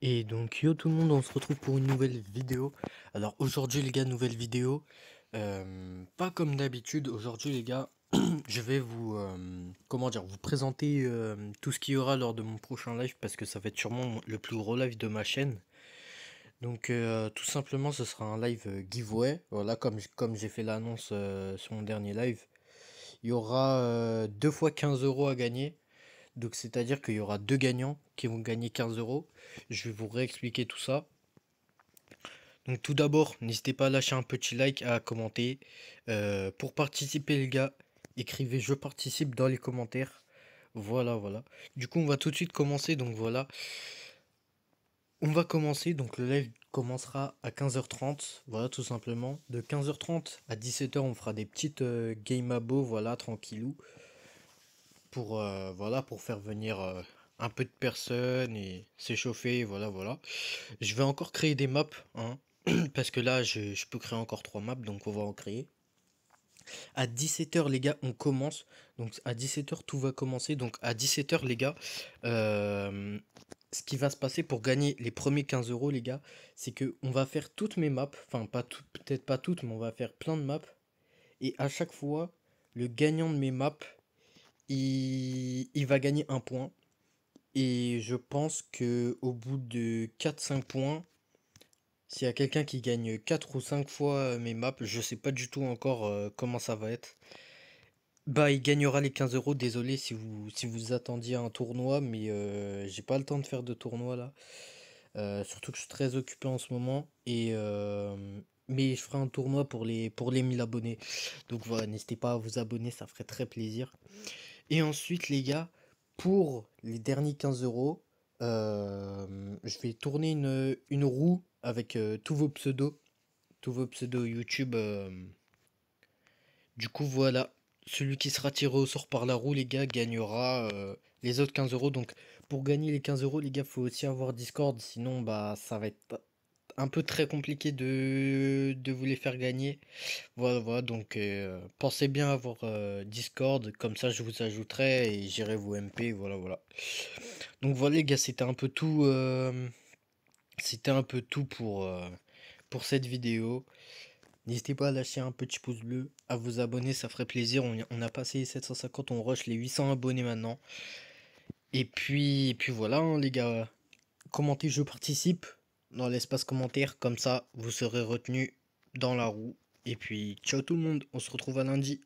Et donc yo tout le monde, on se retrouve pour une nouvelle vidéo. Alors aujourd'hui les gars, nouvelle vidéo. Euh, pas comme d'habitude, aujourd'hui les gars, je vais vous euh, comment dire, vous présenter euh, tout ce qu'il y aura lors de mon prochain live parce que ça va être sûrement le plus gros live de ma chaîne. Donc tout simplement, ce sera un live giveaway. Voilà comme comme j'ai fait l'annonce sur mon dernier live, il y aura deux fois 15 euros à gagner. Donc c'est-à-dire qu'il y aura deux gagnants qui vont gagner 15 euros. Je vais vous réexpliquer tout ça. Donc tout d'abord, n'hésitez pas à lâcher un petit like, à commenter. Euh, pour participer les gars, écrivez je participe dans les commentaires. Voilà, voilà. Du coup, on va tout de suite commencer. Donc voilà. On va commencer. Donc le live commencera à 15h30. Voilà, tout simplement. De 15h30 à 17h, on fera des petites euh, game abo. Voilà, tranquillou pour, euh, voilà, pour faire venir euh, un peu de personnes et s'échauffer, voilà, voilà. Je vais encore créer des maps, hein, parce que là, je, peux créer encore trois maps, donc on va en créer. À 17h, les gars, on commence. Donc à 17h, tout va commencer. Donc à 17h, les gars, euh, ce qui va se passer pour gagner les premiers 15 euros, les gars, c'est que on va faire toutes mes maps. Enfin, pas peut-être pas toutes, mais on va faire plein de maps. Et à chaque fois, le gagnant de mes maps il, va gagner un point. Et je pense que au bout de 4-5 points, s'il y a quelqu'un qui gagne 4 ou 5 fois mes maps, je sais pas du tout encore euh, comment ça va être. Bah, il gagnera les 15 euros. Désolé si vous, si vous attendiez un tournoi, mais je euh, j'ai pas le temps de faire de tournoi là. Euh, surtout que je suis très occupé en ce moment. Et, mais je ferai un tournoi pour les, pour les 1000 abonnés. Donc voilà, n'hésitez pas à vous abonner, ça ferait très plaisir. Et ensuite, les gars, pour les derniers 15 euros, euh, je vais tourner une, une roue avec euh, tous vos pseudos. Tous vos pseudos YouTube. Euh. Du coup, voilà. Celui qui sera tiré au sort par la roue, les gars, gagnera les autres 15 euros. Donc, pour gagner les 15 euros, les gars, faut aussi avoir Discord. Sinon, bah, ça va être un peu très compliqué de, de vous les faire gagner. Voilà, voilà donc euh, pensez bien avoir euh, Discord, comme ça je vous ajouterai et j'irai vous MP, voilà, voilà. Donc voilà les gars, c'était un peu tout, euh, c'était un peu tout pour, pour cette vidéo. N'hésitez pas à lâcher un petit pouce bleu, à vous abonner, ça ferait plaisir. On, a passé les 750, on rush les 800 abonnés maintenant. Et puis, puis voilà hein, les gars, commentez je participe dans l'espace commentaire, comme ça vous serez retenu dans la roue. Et puis ciao tout le monde, on se retrouve à lundi.